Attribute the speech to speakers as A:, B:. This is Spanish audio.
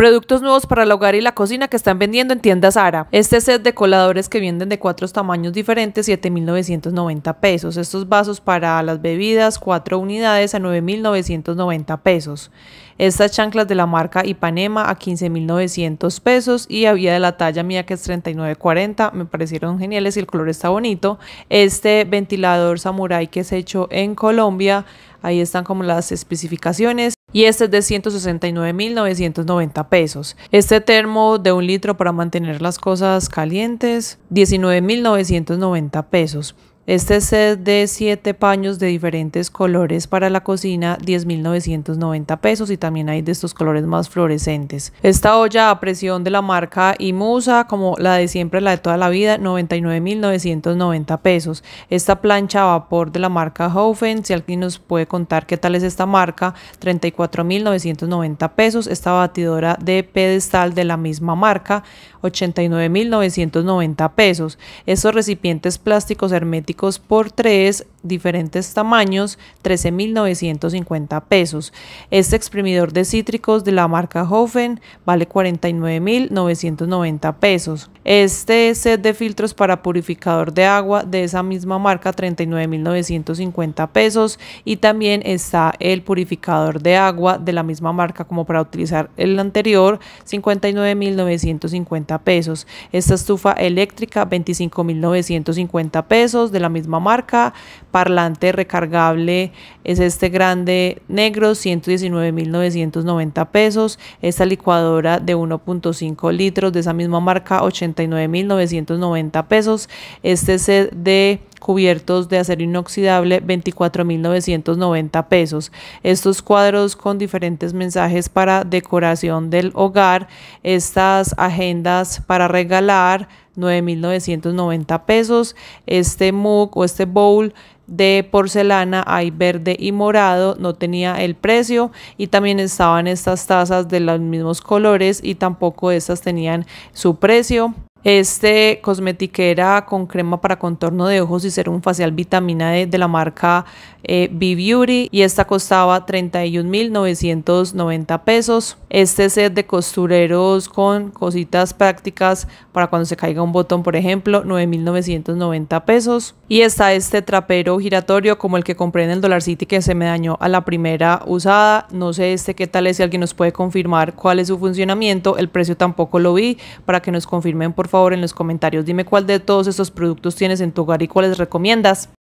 A: Productos nuevos para el hogar y la cocina que están vendiendo en tiendas Sara. Este set de coladores que vienen de cuatro tamaños diferentes, 7.990 pesos. Estos vasos para las bebidas, cuatro unidades a 9.990 pesos. Estas chanclas de la marca Ipanema a 15.900 pesos y había de la talla mía que es 39.40. Me parecieron geniales y el color está bonito. Este ventilador samurai que es hecho en Colombia. Ahí están como las especificaciones y este es de 169.990 pesos. Este termo de un litro para mantener las cosas calientes, 19.990 pesos. Este set de 7 paños de diferentes colores para la cocina, 10.990 pesos y también hay de estos colores más fluorescentes. Esta olla a presión de la marca Imusa, como la de siempre, la de toda la vida, 99.990 pesos. Esta plancha a vapor de la marca Hofen, si alguien nos puede contar qué tal es esta marca, 34.990 pesos. Esta batidora de pedestal de la misma marca, 89.990 pesos. Estos recipientes plásticos herméticos por 3 diferentes tamaños, 13.950 pesos. Este exprimidor de cítricos de la marca Hofen vale 49.990 pesos. Este set de filtros para purificador de agua de esa misma marca, 39.950 pesos. Y también está el purificador de agua de la misma marca como para utilizar el anterior, 59.950 pesos. Esta estufa eléctrica, 25.950 pesos de la misma marca parlante recargable es este grande negro, 119.990 pesos. Esta licuadora de 1.5 litros de esa misma marca, 89.990 pesos. Este set de cubiertos de acero inoxidable 24.990 pesos. Estos cuadros con diferentes mensajes para decoración del hogar, estas agendas para regalar 9.990 pesos, este mug o este bowl de porcelana hay verde y morado, no tenía el precio y también estaban estas tazas de los mismos colores y tampoco estas tenían su precio. Este cosmetiquera con crema para contorno de ojos y serum facial vitamina D e de la marca eh, beauty y esta costaba 31.990 pesos. Este set de costureros con cositas prácticas para cuando se caiga un botón, por ejemplo, 9.990 pesos. Y está este trapero giratorio como el que compré en el Dollar City que se me dañó a la primera usada. No sé este qué tal es, si alguien nos puede confirmar cuál es su funcionamiento. El precio tampoco lo vi para que nos confirmen por favor en los comentarios. Dime cuál de todos estos productos tienes en tu hogar y cuáles recomiendas.